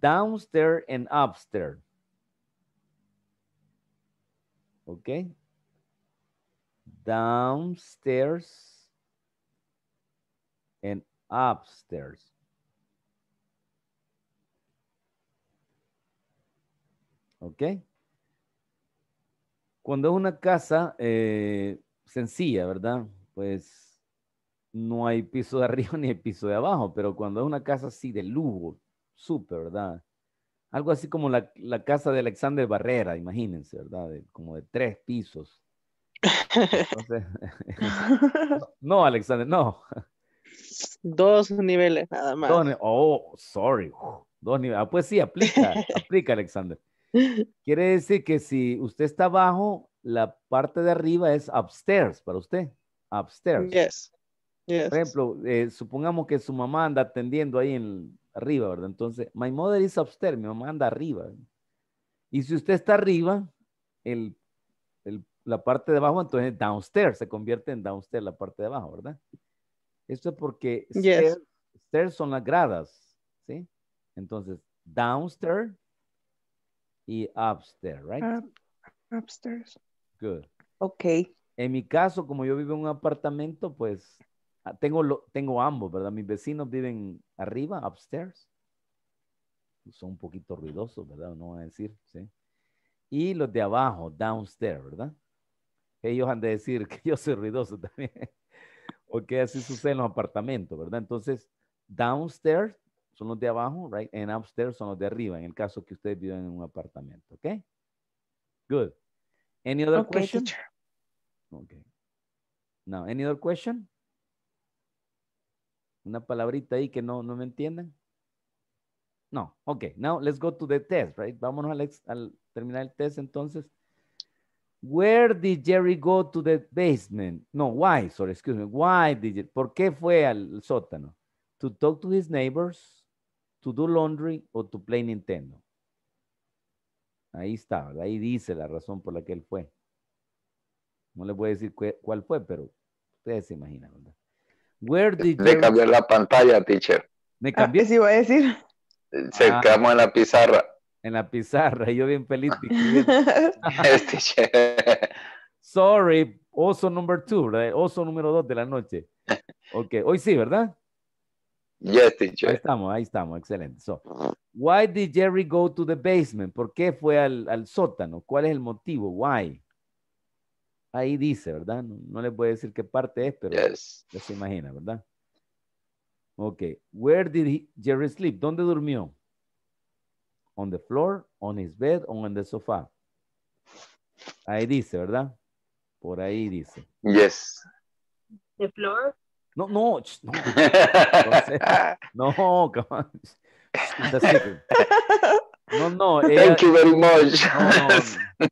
downstairs and upstairs. Okay. Downstairs and upstairs. ¿Ok? Cuando es una casa eh, sencilla, ¿verdad? Pues no hay piso de <laughs> arriba ni piso de abajo, pero cuando es una casa así de lujo, súper, ¿verdad? Algo así como la, la, casa de Alexander Barrera, imagínense, ¿verdad? como de tres pisos. <laughs> no, Alexander, no. <laughs> Dos niveles nada más. Dos, oh, sorry. Dos niveles. Ah, pues sí, aplica, aplica, Alexander. Quiere decir que si usted está abajo, la parte de arriba es upstairs para usted. Upstairs. Yes. Por ejemplo, eh, supongamos que su mamá anda atendiendo ahí arriba, ¿verdad? Entonces, my mother is upstairs, mi mamá anda arriba. Y si usted está arriba, el, el, la parte de abajo, entonces downstairs, se convierte en downstairs la parte de abajo, ¿verdad? Esto es porque stairs son las gradas, ¿sí? Entonces, downstairs y upstairs, right? upstairs. Good. Ok. En mi caso, como yo vivo en un apartamento, pues ah, tengo, lo, tengo ambos, ¿verdad? Mis vecinos viven arriba, upstairs. Son un poquito ruidosos, ¿verdad? No voy a decir, ¿sí? Y los de abajo, downstairs, ¿verdad? Ellos han de decir que <laughs> yo soy ruidoso también. <laughs> Porque así sucede en los apartamentos, ¿verdad? Entonces, downstairs son los de abajo, right? And upstairs son los de arriba, en el caso que ustedes viven en un apartamento, ¿ok? Good. Any other question? Okay. Now, any other question? Una palabrita ahí que no, no me entiendan. No, ok. Now let's go to the test, right? Vámonos al, al terminar el test entonces. Where did Jerry go to the basement? No, why? Sorry, excuse me. Why did ¿Por qué fue al sótano? To talk to his neighbors to do laundry o to play Nintendo. Ahí está, ahí dice la razón por la que él fue. No le voy a decir cuál fue, pero ustedes se imaginan, ¿verdad? Where did Le cambié la pantalla, teacher. ¿Me ah, cambié? ¿Qué iba a decir. Se ah. en la pizarra. En la pizarra, yo bien feliz. <laughs> <laughs> Sorry, oso número 2, Oso número dos de la noche. Ok, hoy sí, ¿verdad? Yes, teacher. Ahí estamos, ahí estamos, excelente. So, why did Jerry go to the basement? ¿Por qué fue al, al sótano? ¿Cuál es el motivo? Why? Ahí dice, ¿verdad? No, les voy decir qué parte es, pero ya se imagina, ¿verdad? Ok. Where did Jerry sleep? ¿Dónde durmió? On the floor, on his bed, on the sofa? Ahí dice, ¿verdad? Por ahí dice. Yes. The floor. No, no, no. <laughs> no, come on. That's it. No, no. Thank you very much. No,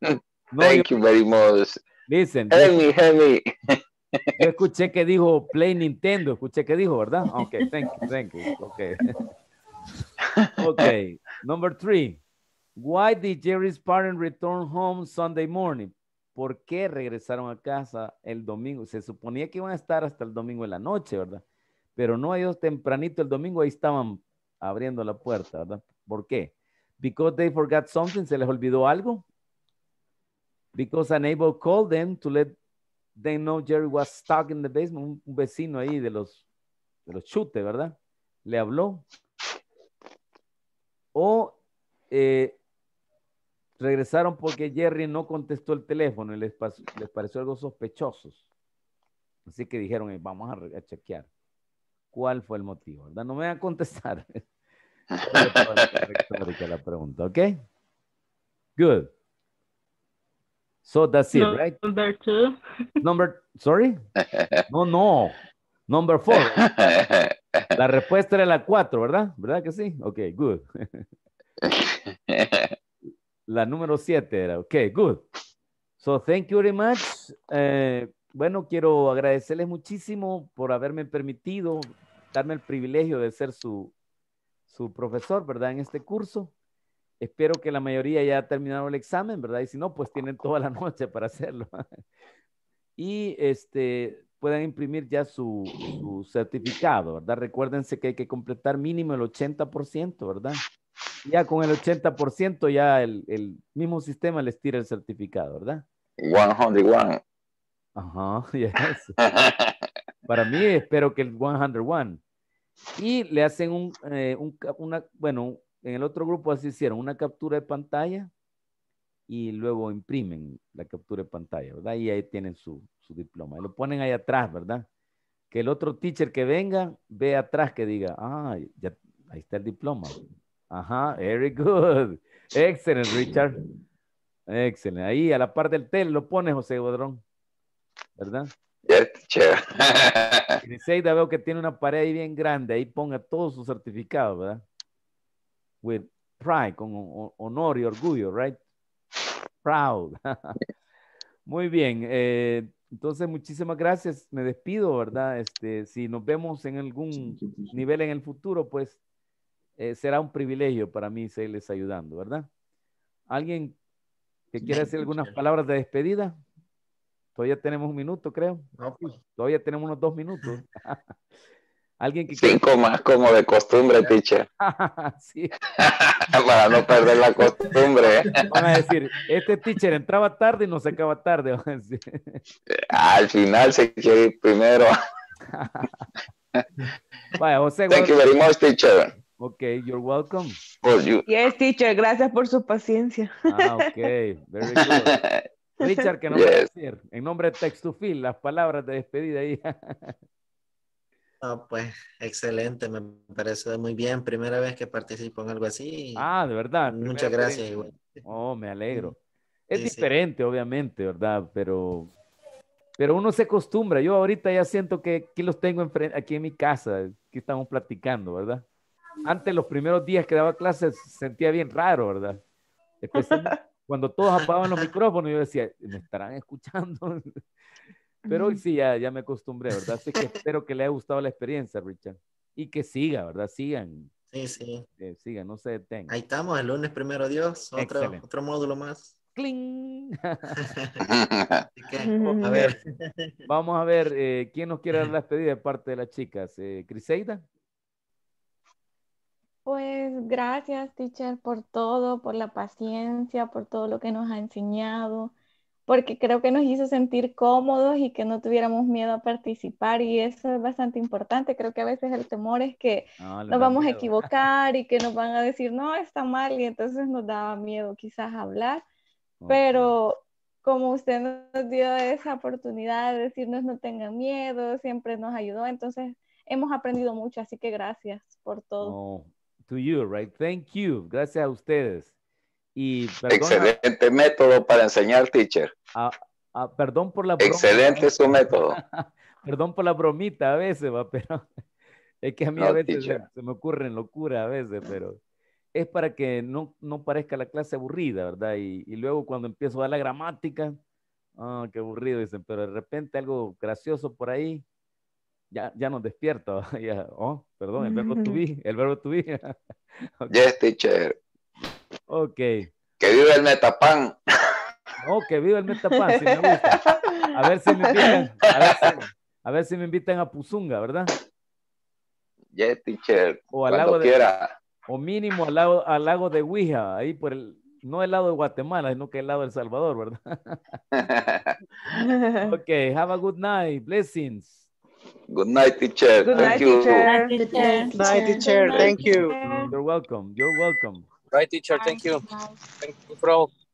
no. No, Thank you very much. Listen. help me, help me. Yo escuché que dijo Play Nintendo, escuché que dijo, ¿verdad? Ok, thank you, thank you. Ok. Ok, number three. Why did Jerry's parents return home Sunday morning? ¿Por qué regresaron a casa el domingo? Se suponía que iban a estar hasta el domingo en la noche, ¿verdad? Pero no, ellos tempranito el domingo ahí estaban abriendo la puerta, ¿verdad? ¿Por qué? Because they forgot something, se les olvidó algo. Because a neighbor called them to let them know Jerry was stuck in the basement. Un vecino ahí de los, de los chutes, ¿verdad? Le habló. O eh, regresaron porque Jerry no contestó el teléfono y les, les pareció algo sospechoso. Así que dijeron, eh, vamos a, chequear cuál fue el motivo, ¿verdad? No me van a contestar. <laughs> la pregunta, ¿ok? Good. So that's it, right? Number two. <laughs> sorry? No, no. Number four. La respuesta era la cuatro, ¿verdad? ¿Verdad que sí? Ok, good. <laughs> La número 7 era, ok, good. So, thank you very much. Eh, bueno, quiero agradecerles muchísimo por haberme permitido darme el privilegio de ser su, su profesor, ¿verdad? En este curso. Espero que la mayoría ya ha terminado el examen, ¿verdad? Y si no, pues tienen toda la noche para hacerlo. <laughs> y este, puedan imprimir ya su, su certificado, ¿verdad? Recuérdense que hay que completar mínimo el 80%, ¿verdad? ya con el 80% ya el, el, mismo sistema les tira el certificado, ¿verdad? 101. Ajá, <laughs> yes. Para mí espero que el 101. Y le hacen un, eh, una, bueno, en el otro grupo así hicieron una captura de pantalla y luego imprimen la captura de pantalla, ¿verdad? Y ahí tienen su, su diploma. Y lo ponen ahí atrás, ¿verdad? Que el otro teacher que venga ve atrás que diga, ah, ya, ahí está el diploma. Ajá, very good. excelente Richard. excelente, Ahí a la parte del tel lo pone, José godrón ¿Verdad? Yes, <laughs> Griseida veo que tiene una pared ahí bien grande. Ahí ponga todos sus certificados, ¿verdad? With pride, con honor y orgullo, right? Proud. <laughs> Muy bien. Eh, entonces, muchísimas gracias. Me despido, ¿verdad? Este, si nos vemos en algún nivel en el futuro, pues eh, será un privilegio para mí seguirles ayudando, ¿verdad? ¿Alguien que quiera decir algunas palabras de despedida? Todavía tenemos un minuto, creo. Pues. Todavía tenemos unos dos minutos. <laughs> Alguien que Cinco más como de costumbre, teacher. <laughs> <laughs> Para no perder la costumbre. ¿eh? Van a decir, este teacher entraba tarde y no se acaba tarde. Al final se quiere ir primero. Vaya, José. Thank you very much, teacher. Ok, you're welcome. Yes, teacher, gracias por su paciencia. Ah, ok, very good. <laughs> Richard, ¿qué nos va a decir? En nombre de Text to Fill, las palabras de despedida ahí. <laughs> Oh, pues excelente, me parece muy bien. Primera vez que participo en algo así. Ah, de verdad. Muchas gracias. Oh, me alegro. Es diferente, obviamente, ¿verdad? Pero, pero uno se acostumbra. Yo ahorita ya siento que aquí los tengo aquí en mi casa, que estamos platicando, ¿verdad? antes los primeros días que daba clases sentía bien raro, ¿verdad? <laughs> cuando todos apagaban los micrófonos, yo decía, ¿me estarán escuchando? <laughs> Pero hoy sí, ya, ya me acostumbré, ¿verdad? Así que espero que le haya gustado la experiencia, Richard. Y que siga, ¿verdad? Sigan. Sí, sí. Que este, sigan, no se detengan. Ahí estamos, el lunes primero Dios, otro, otro módulo más. ¡Cling! <laughs> a ver. Vamos a ver, eh, ¿quién nos quiere dar las pedidas de parte de las chicas? Eh, ¿Criseida? Pues gracias, teacher, por todo, por la paciencia, por todo lo que nos ha enseñado, porque creo que nos hizo sentir cómodos y que no tuviéramos miedo a participar y eso es bastante importante. Creo que a veces el temor es que nos vamos a equivocar y que nos van a decir, no, está mal y entonces nos daba miedo quizás hablar, pero como usted nos dio esa oportunidad de decirnos no tengan miedo, siempre nos ayudó, entonces hemos aprendido mucho, así que gracias por todo to you, right? Thank you. Gracias a ustedes. Y Excelente método para enseñar, teacher. perdón por la broma. Excelente su método. <laughs> perdón por la bromita a veces, va, pero <laughs> es que a mí a veces se, me ocurren locuras a veces, pero es para que no, no parezca la clase aburrida, ¿verdad? Y, luego cuando empiezo a dar la gramática, oh, qué aburrido, dicen, pero de repente algo gracioso por ahí, ya, ya nos despierta. <laughs> Oh, perdón, el verbo to <laughs> el verbo <laughs> Yes, teacher. Ok. Que viva el metapan. Oh, que viva el metapán, si A ver si me invitan, a ver si, me invitan a Puzunga, ¿verdad? Yes, teacher. O al lago O mínimo al lago, de Ouija, ahí por el, no el lado de Guatemala, sino que el lado de El Salvador, ¿verdad? ok, have a good night. Blessings. Good night, teacher. Good Thank night, you. Teacher. Good night, teacher. Night, teacher. Thank you. You're welcome. You're welcome. Right, teacher. Thank you. Thank you for all.